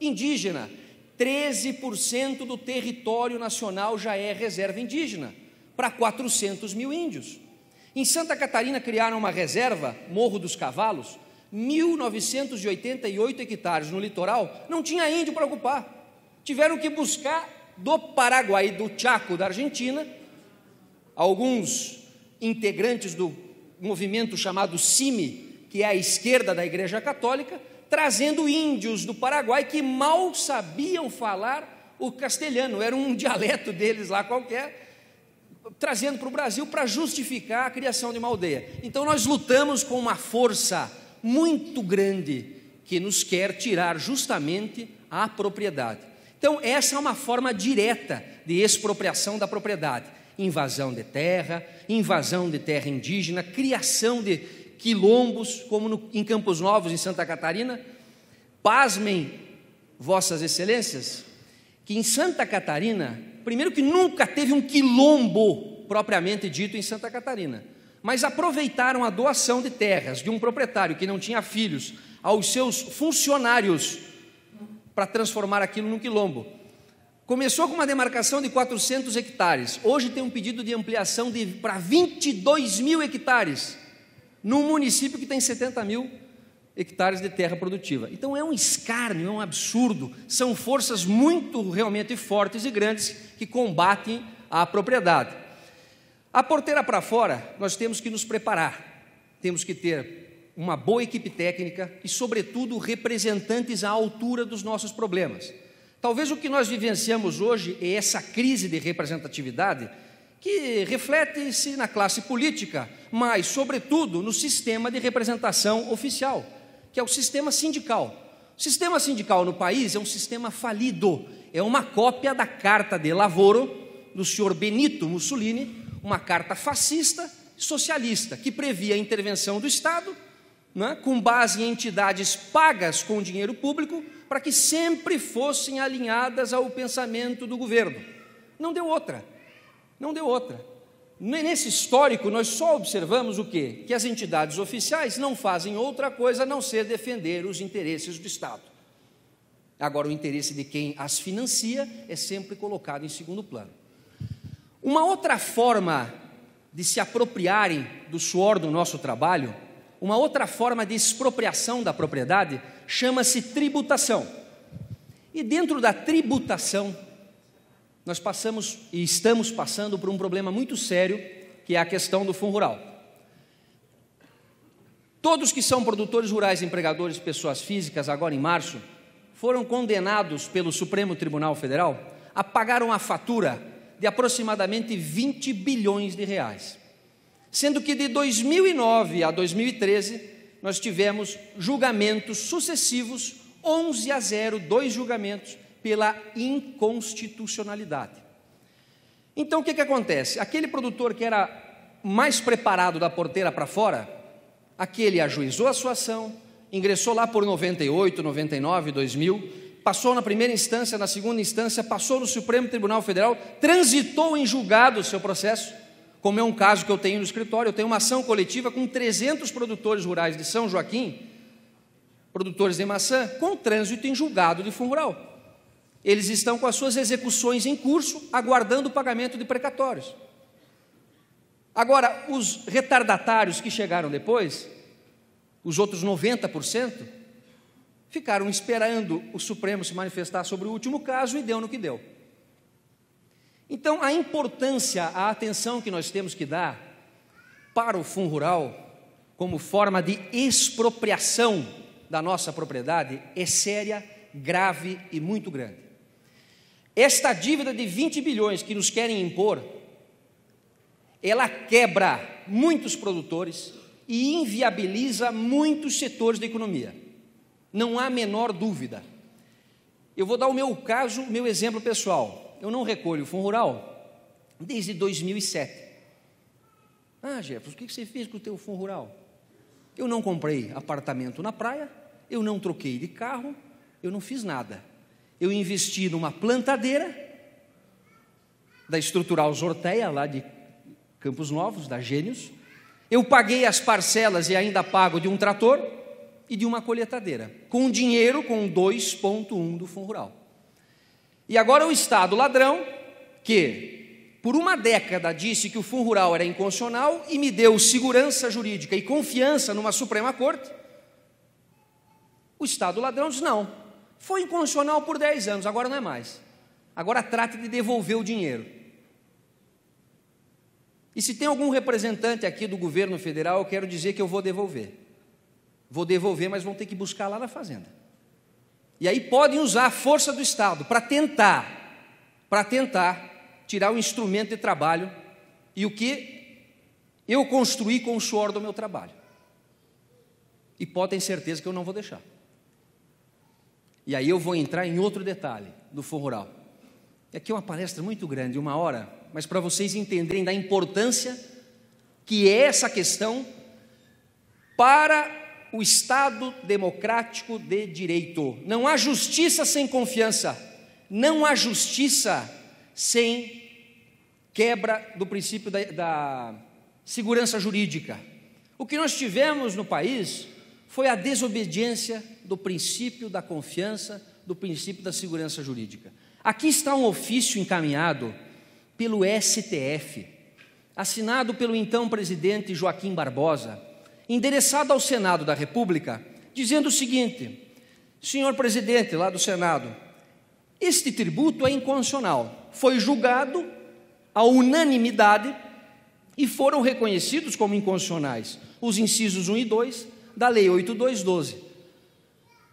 indígena: 13% do território nacional já é reserva indígena, para 400 mil índios. Em Santa Catarina criaram uma reserva, Morro dos Cavalos, 1.988 hectares no litoral, não tinha índio para ocupar. Tiveram que buscar do Paraguai, do Chaco, da Argentina, alguns integrantes do movimento chamado CIMI, que é a esquerda da Igreja Católica, trazendo índios do Paraguai que mal sabiam falar o castelhano, era um dialeto deles lá qualquer, trazendo para o Brasil para justificar a criação de uma aldeia. Então nós lutamos com uma força muito grande que nos quer tirar justamente a propriedade. Então, essa é uma forma direta de expropriação da propriedade invasão de terra, invasão de terra indígena, criação de quilombos, como no, em Campos Novos, em Santa Catarina. Pasmem, Vossas Excelências, que em Santa Catarina, primeiro que nunca teve um quilombo propriamente dito em Santa Catarina, mas aproveitaram a doação de terras de um proprietário que não tinha filhos aos seus funcionários para transformar aquilo num quilombo. Começou com uma demarcação de 400 hectares, hoje tem um pedido de ampliação de, para 22 mil hectares, num município que tem 70 mil hectares de terra produtiva. Então é um escárnio, é um absurdo. São forças muito realmente fortes e grandes que combatem a propriedade. A porteira para fora, nós temos que nos preparar, temos que ter uma boa equipe técnica e, sobretudo, representantes à altura dos nossos problemas. Talvez o que nós vivenciamos hoje é essa crise de representatividade que reflete-se na classe política, mas, sobretudo, no sistema de representação oficial, que é o sistema sindical. O sistema sindical no país é um sistema falido, é uma cópia da Carta de Lavoro do senhor Benito Mussolini, uma carta fascista socialista que previa a intervenção do Estado né, com base em entidades pagas com dinheiro público, para que sempre fossem alinhadas ao pensamento do governo. Não deu outra. Não deu outra. Nesse histórico, nós só observamos o quê? Que as entidades oficiais não fazem outra coisa a não ser defender os interesses do Estado. Agora, o interesse de quem as financia é sempre colocado em segundo plano. Uma outra forma de se apropriarem do suor do nosso trabalho uma outra forma de expropriação da propriedade chama-se tributação. E dentro da tributação, nós passamos e estamos passando por um problema muito sério, que é a questão do fundo rural. Todos que são produtores rurais, empregadores, pessoas físicas, agora em março, foram condenados pelo Supremo Tribunal Federal a pagar uma fatura de aproximadamente 20 bilhões de reais sendo que de 2009 a 2013 nós tivemos julgamentos sucessivos, 11 a 0, dois julgamentos pela inconstitucionalidade. Então o que, que acontece? Aquele produtor que era mais preparado da porteira para fora, aquele ajuizou a sua ação, ingressou lá por 98, 99, 2000, passou na primeira instância, na segunda instância, passou no Supremo Tribunal Federal, transitou em julgado o seu processo como é um caso que eu tenho no escritório, eu tenho uma ação coletiva com 300 produtores rurais de São Joaquim, produtores de maçã, com trânsito em julgado de fundo rural. Eles estão com as suas execuções em curso, aguardando o pagamento de precatórios. Agora, os retardatários que chegaram depois, os outros 90%, ficaram esperando o Supremo se manifestar sobre o último caso e deu no que deu. Então, a importância, a atenção que nós temos que dar para o fundo rural, como forma de expropriação da nossa propriedade, é séria, grave e muito grande. Esta dívida de 20 bilhões que nos querem impor, ela quebra muitos produtores e inviabiliza muitos setores da economia. Não há a menor dúvida. Eu vou dar o meu caso, o meu exemplo pessoal eu não recolho o fundo rural desde 2007. Ah, Jefferson, o que você fez com o teu fundo rural? Eu não comprei apartamento na praia, eu não troquei de carro, eu não fiz nada. Eu investi numa plantadeira da Estrutural Zorteia, lá de Campos Novos, da Gênios. Eu paguei as parcelas e ainda pago de um trator e de uma colheitadeira, com dinheiro com 2,1 do Fundo Rural. E agora o Estado ladrão, que por uma década disse que o fundo rural era inconstitucional e me deu segurança jurídica e confiança numa Suprema Corte, o Estado ladrão diz: não, foi inconstitucional por 10 anos, agora não é mais. Agora trate de devolver o dinheiro. E se tem algum representante aqui do governo federal, eu quero dizer que eu vou devolver. Vou devolver, mas vão ter que buscar lá na fazenda. E aí podem usar a força do Estado para tentar, para tentar tirar o instrumento de trabalho e o que eu construí com o suor do meu trabalho. E podem ter certeza que eu não vou deixar. E aí eu vou entrar em outro detalhe do forro Rural. aqui é, é uma palestra muito grande, uma hora, mas para vocês entenderem da importância que é essa questão para o Estado democrático de direito. Não há justiça sem confiança, não há justiça sem quebra do princípio da, da segurança jurídica. O que nós tivemos no país foi a desobediência do princípio da confiança, do princípio da segurança jurídica. Aqui está um ofício encaminhado pelo STF, assinado pelo então presidente Joaquim Barbosa, endereçado ao Senado da República, dizendo o seguinte: Senhor presidente lá do Senado, este tributo é inconstitucional. Foi julgado a unanimidade e foram reconhecidos como inconstitucionais os incisos 1 e 2 da Lei 8212.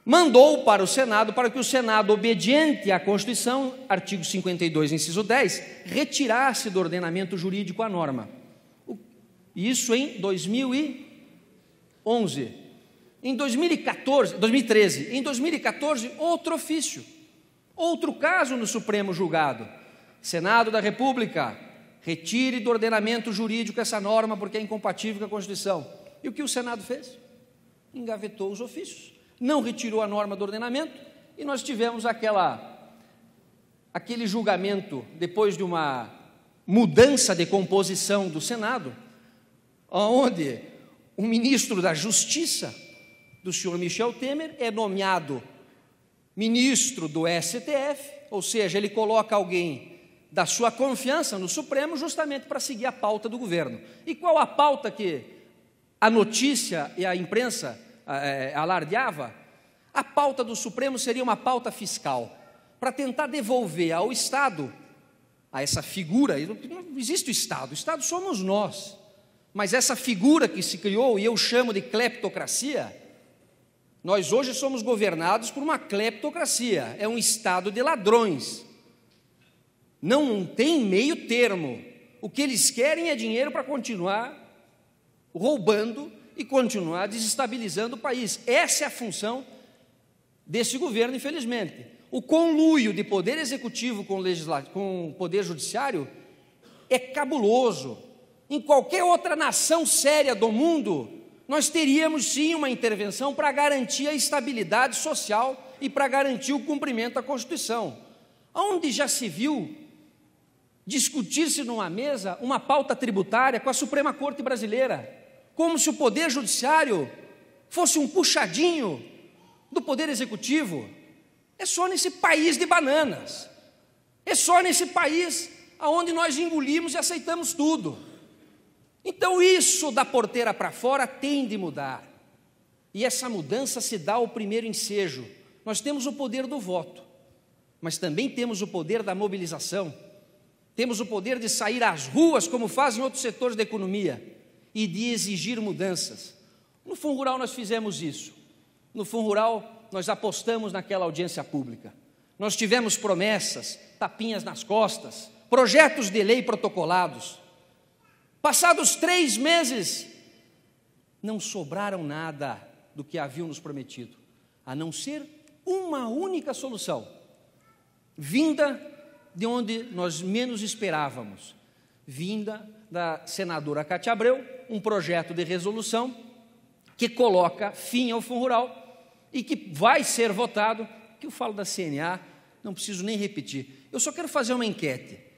Mandou para o Senado para que o Senado, obediente à Constituição, artigo 52, inciso 10, retirasse do ordenamento jurídico a norma. Isso em 2000 11. Em 2014, 2013, em 2014, outro ofício. Outro caso no Supremo julgado. Senado da República, retire do ordenamento jurídico essa norma porque é incompatível com a Constituição. E o que o Senado fez? Engavetou os ofícios, não retirou a norma do ordenamento e nós tivemos aquela aquele julgamento depois de uma mudança de composição do Senado, onde o ministro da Justiça do senhor Michel Temer é nomeado ministro do STF, ou seja, ele coloca alguém da sua confiança no Supremo justamente para seguir a pauta do governo. E qual a pauta que a notícia e a imprensa é, alardeava? A pauta do Supremo seria uma pauta fiscal, para tentar devolver ao Estado, a essa figura, não existe o Estado, o Estado somos nós mas essa figura que se criou, e eu chamo de cleptocracia, nós hoje somos governados por uma cleptocracia, é um estado de ladrões. Não tem meio termo. O que eles querem é dinheiro para continuar roubando e continuar desestabilizando o país. Essa é a função desse governo, infelizmente. O conluio de poder executivo com o, com poder judiciário é cabuloso em qualquer outra nação séria do mundo, nós teríamos sim uma intervenção para garantir a estabilidade social e para garantir o cumprimento da Constituição. Onde já se viu discutir-se numa mesa uma pauta tributária com a Suprema Corte Brasileira, como se o Poder Judiciário fosse um puxadinho do Poder Executivo? É só nesse país de bananas, é só nesse país onde nós engolimos e aceitamos tudo. Então, isso da porteira para fora tem de mudar. E essa mudança se dá ao primeiro ensejo. Nós temos o poder do voto, mas também temos o poder da mobilização. Temos o poder de sair às ruas, como fazem outros setores da economia, e de exigir mudanças. No Fundo Rural, nós fizemos isso. No Fundo Rural, nós apostamos naquela audiência pública. Nós tivemos promessas, tapinhas nas costas, projetos de lei protocolados. Passados três meses, não sobraram nada do que haviam nos prometido, a não ser uma única solução, vinda de onde nós menos esperávamos, vinda da senadora Cátia Abreu, um projeto de resolução que coloca fim ao fundo rural e que vai ser votado, que eu falo da CNA, não preciso nem repetir. Eu só quero fazer uma enquete.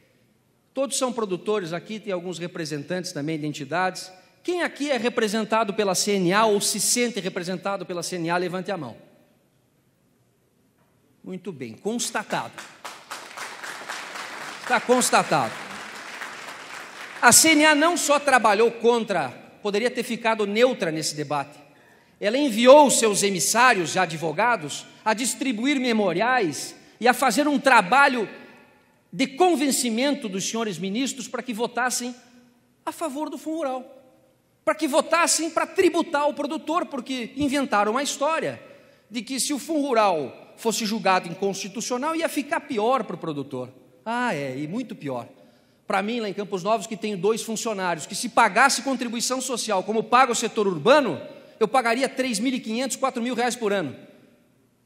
Todos são produtores aqui, tem alguns representantes também de entidades. Quem aqui é representado pela CNA ou se sente representado pela CNA, levante a mão. Muito bem, constatado. Está constatado. A CNA não só trabalhou contra, poderia ter ficado neutra nesse debate. Ela enviou seus emissários, advogados, a distribuir memoriais e a fazer um trabalho de convencimento dos senhores ministros para que votassem a favor do fundo rural, para que votassem para tributar o produtor, porque inventaram uma história de que se o fundo rural fosse julgado inconstitucional ia ficar pior para o produtor. Ah, é, e muito pior. Para mim, lá em Campos Novos, que tenho dois funcionários, que se pagasse contribuição social como paga o setor urbano, eu pagaria 3.500, 4.000 reais por ano.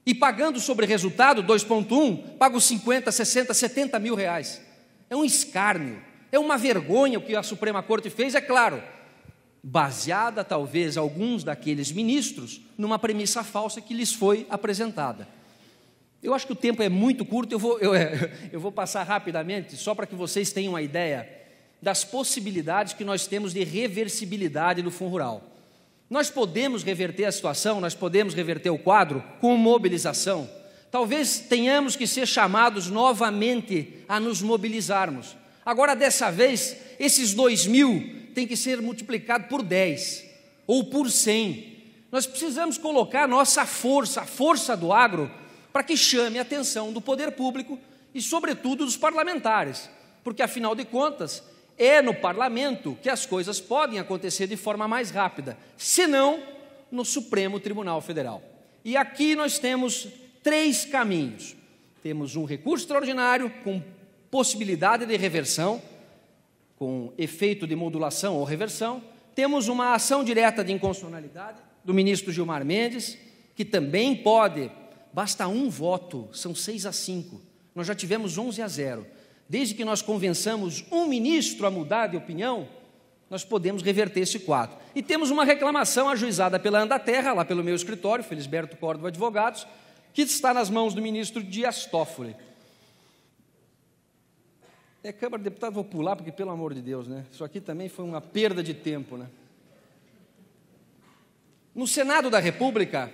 E pagando sobre resultado, 2,1, pago 50, 60, 70 mil reais. É um escárnio, é uma vergonha o que a Suprema Corte fez, é claro, baseada talvez alguns daqueles ministros numa premissa falsa que lhes foi apresentada. Eu acho que o tempo é muito curto, eu vou, eu, é, eu vou passar rapidamente, só para que vocês tenham uma ideia das possibilidades que nós temos de reversibilidade no fundo rural. Nós podemos reverter a situação, nós podemos reverter o quadro com mobilização. Talvez tenhamos que ser chamados novamente a nos mobilizarmos. Agora, dessa vez, esses dois mil tem que ser multiplicado por 10 ou por 100. Nós precisamos colocar nossa força, a força do agro, para que chame a atenção do poder público e, sobretudo, dos parlamentares, porque, afinal de contas, é no parlamento que as coisas podem acontecer de forma mais rápida, se não no Supremo Tribunal Federal. E aqui nós temos três caminhos: temos um recurso extraordinário com possibilidade de reversão, com efeito de modulação ou reversão, temos uma ação direta de inconstitucionalidade do ministro Gilmar Mendes, que também pode, basta um voto, são seis a cinco. Nós já tivemos 11 a 0 desde que nós convençamos um ministro a mudar de opinião, nós podemos reverter esse quadro. E temos uma reclamação ajuizada pela Andaterra, lá pelo meu escritório, Felisberto Córdoba Advogados, que está nas mãos do ministro Dias Toffoli. É, Câmara de Deputados, vou pular, porque, pelo amor de Deus, né? Isso aqui também foi uma perda de tempo, né? No Senado da República,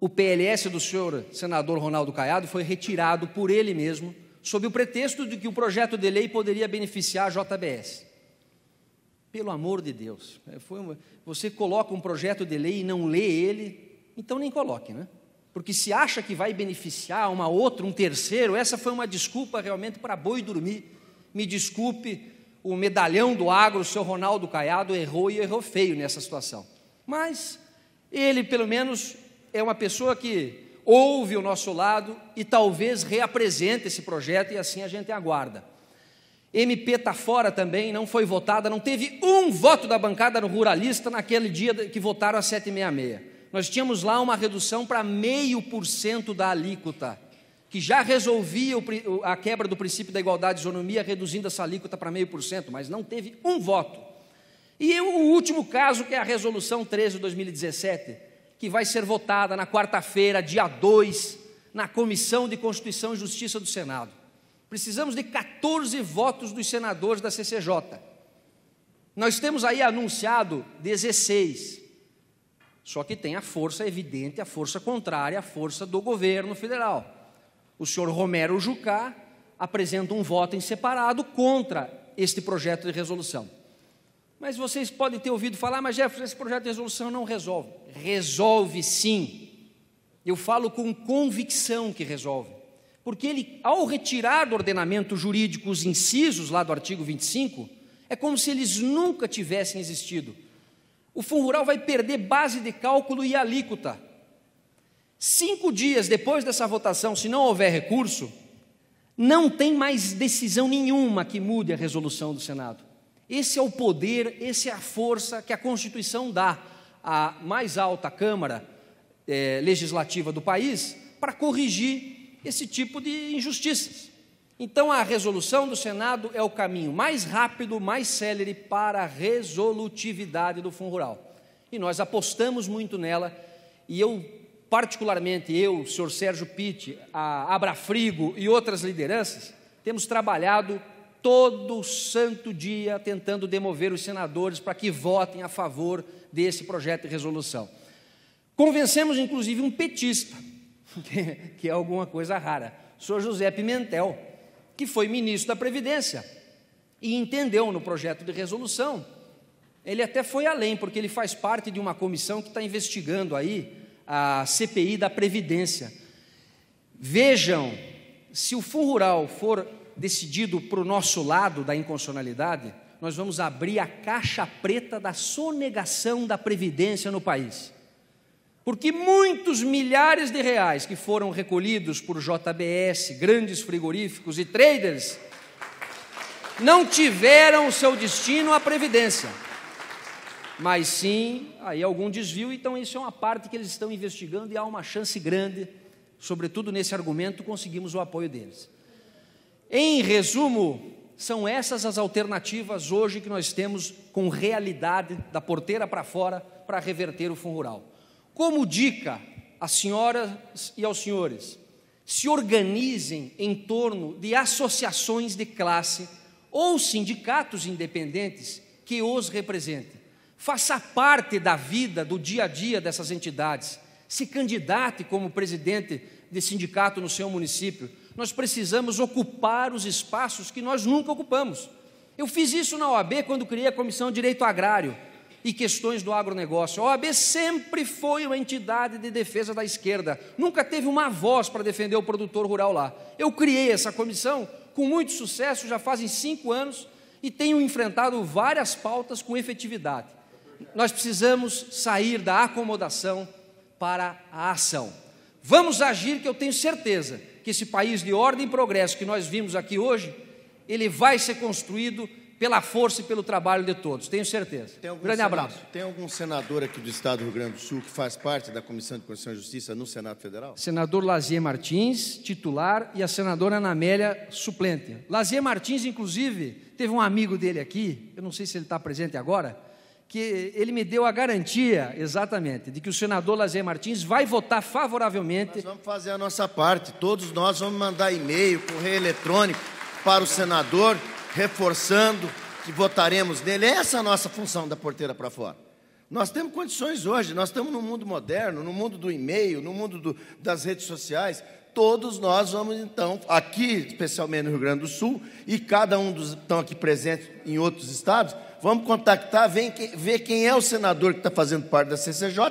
o PLS do senhor senador Ronaldo Caiado foi retirado por ele mesmo sob o pretexto de que o projeto de lei poderia beneficiar a JBS. Pelo amor de Deus, é, uma, você coloca um projeto de lei e não lê ele, então nem coloque, né? Porque se acha que vai beneficiar uma outra, um terceiro, essa foi uma desculpa realmente para boi dormir. Me desculpe, o medalhão do agro, o seu Ronaldo Caiado, errou e errou feio nessa situação. Mas ele, pelo menos, é uma pessoa que ouve o nosso lado e talvez reapresente esse projeto e assim a gente aguarda. MP está fora também, não foi votada, não teve um voto da bancada no Ruralista naquele dia que votaram a 766. Nós tínhamos lá uma redução para meio por cento da alíquota, que já resolvia a quebra do princípio da igualdade de isonomia, reduzindo essa alíquota para meio por cento, mas não teve um voto. E o último caso, que é a resolução 13 de 2017, que vai ser votada na quarta-feira, dia 2, na Comissão de Constituição e Justiça do Senado. Precisamos de 14 votos dos senadores da CCJ. Nós temos aí anunciado 16. Só que tem a força evidente, a força contrária, a força do governo federal. O senhor Romero Jucá apresenta um voto em separado contra este projeto de resolução. Mas vocês podem ter ouvido falar, mas Jefferson, esse projeto de resolução não resolve. Resolve sim. Eu falo com convicção que resolve. Porque ele, ao retirar do ordenamento jurídico os incisos lá do artigo 25, é como se eles nunca tivessem existido. O Fundo Rural vai perder base de cálculo e alíquota. Cinco dias depois dessa votação, se não houver recurso, não tem mais decisão nenhuma que mude a resolução do Senado. Esse é o poder, essa é a força que a Constituição dá à mais alta Câmara é, Legislativa do país para corrigir esse tipo de injustiças. Então, a resolução do Senado é o caminho mais rápido, mais célere para a resolutividade do Fundo Rural. E nós apostamos muito nela, e eu, particularmente, eu, o senhor Sérgio Pitt, a Abrafrigo e outras lideranças, temos trabalhado todo santo dia tentando demover os senadores para que votem a favor desse projeto de resolução. Convencemos, inclusive, um petista, que é alguma coisa rara, o senhor José Pimentel, que foi ministro da Previdência e entendeu no projeto de resolução. Ele até foi além, porque ele faz parte de uma comissão que está investigando aí a CPI da Previdência. Vejam, se o Fundo Rural for decidido para o nosso lado da inconstitucionalidade, nós vamos abrir a caixa preta da sonegação da previdência no país. Porque muitos milhares de reais que foram recolhidos por JBS, grandes frigoríficos e traders, não tiveram o seu destino à previdência. Mas sim, aí algum desvio, então isso é uma parte que eles estão investigando e há uma chance grande, sobretudo nesse argumento, conseguimos o apoio deles. Em resumo, são essas as alternativas hoje que nós temos com realidade da porteira para fora para reverter o fundo rural. Como dica às senhoras e aos senhores, se organizem em torno de associações de classe ou sindicatos independentes que os representem. Faça parte da vida, do dia a dia dessas entidades. Se candidate como presidente de sindicato no seu município nós precisamos ocupar os espaços que nós nunca ocupamos. Eu fiz isso na OAB quando criei a Comissão de Direito Agrário e Questões do Agronegócio. A OAB sempre foi uma entidade de defesa da esquerda, nunca teve uma voz para defender o produtor rural lá. Eu criei essa comissão com muito sucesso, já fazem cinco anos, e tenho enfrentado várias pautas com efetividade. Nós precisamos sair da acomodação para a ação. Vamos agir, que eu tenho certeza que esse país de ordem e progresso que nós vimos aqui hoje, ele vai ser construído pela força e pelo trabalho de todos, tenho certeza. Tem algum Grande senador, abraço. Tem algum senador aqui do Estado do Rio Grande do Sul que faz parte da Comissão de Constituição e Justiça no Senado Federal? Senador Lazier Martins, titular, e a senadora Ana Amélia, suplente. Lazier Martins, inclusive, teve um amigo dele aqui, eu não sei se ele está presente agora, que ele me deu a garantia, exatamente, de que o senador Lazer Martins vai votar favoravelmente. Nós vamos fazer a nossa parte, todos nós vamos mandar e-mail, correio eletrônico para o senador, reforçando que votaremos nele. É essa é a nossa função da porteira para fora. Nós temos condições hoje, nós estamos no mundo moderno, no mundo do e-mail, no mundo do, das redes sociais. Todos nós vamos, então, aqui, especialmente no Rio Grande do Sul, e cada um dos que estão aqui presentes em outros estados, vamos contactar, vem, ver quem é o senador que está fazendo parte da CCJ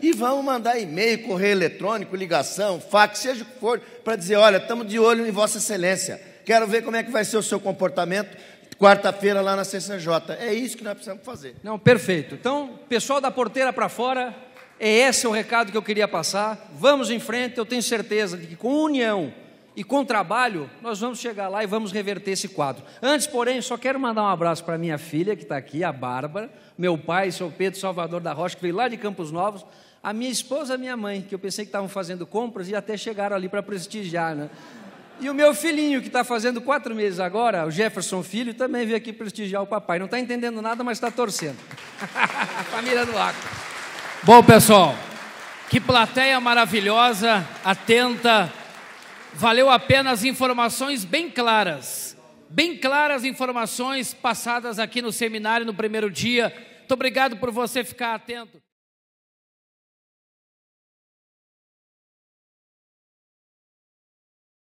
e vamos mandar e-mail, correio eletrônico, ligação, fax, seja o que for, para dizer: olha, estamos de olho em Vossa Excelência, quero ver como é que vai ser o seu comportamento. Quarta-feira lá na CCJ. É isso que nós precisamos fazer. Não, perfeito. Então, pessoal da porteira para fora, é esse o recado que eu queria passar. Vamos em frente, eu tenho certeza de que com união e com trabalho, nós vamos chegar lá e vamos reverter esse quadro. Antes, porém, só quero mandar um abraço para minha filha, que está aqui, a Bárbara, meu pai, seu Pedro Salvador da Rocha, que veio lá de Campos Novos, a minha esposa e a minha mãe, que eu pensei que estavam fazendo compras e até chegaram ali para prestigiar, né? E o meu filhinho, que está fazendo quatro meses agora, o Jefferson Filho, também veio aqui prestigiar o papai. Não está entendendo nada, mas está torcendo. Família do Aco. Bom, pessoal, que plateia maravilhosa, atenta, valeu a pena as informações bem claras, bem claras informações passadas aqui no seminário no primeiro dia. Muito obrigado por você ficar atento.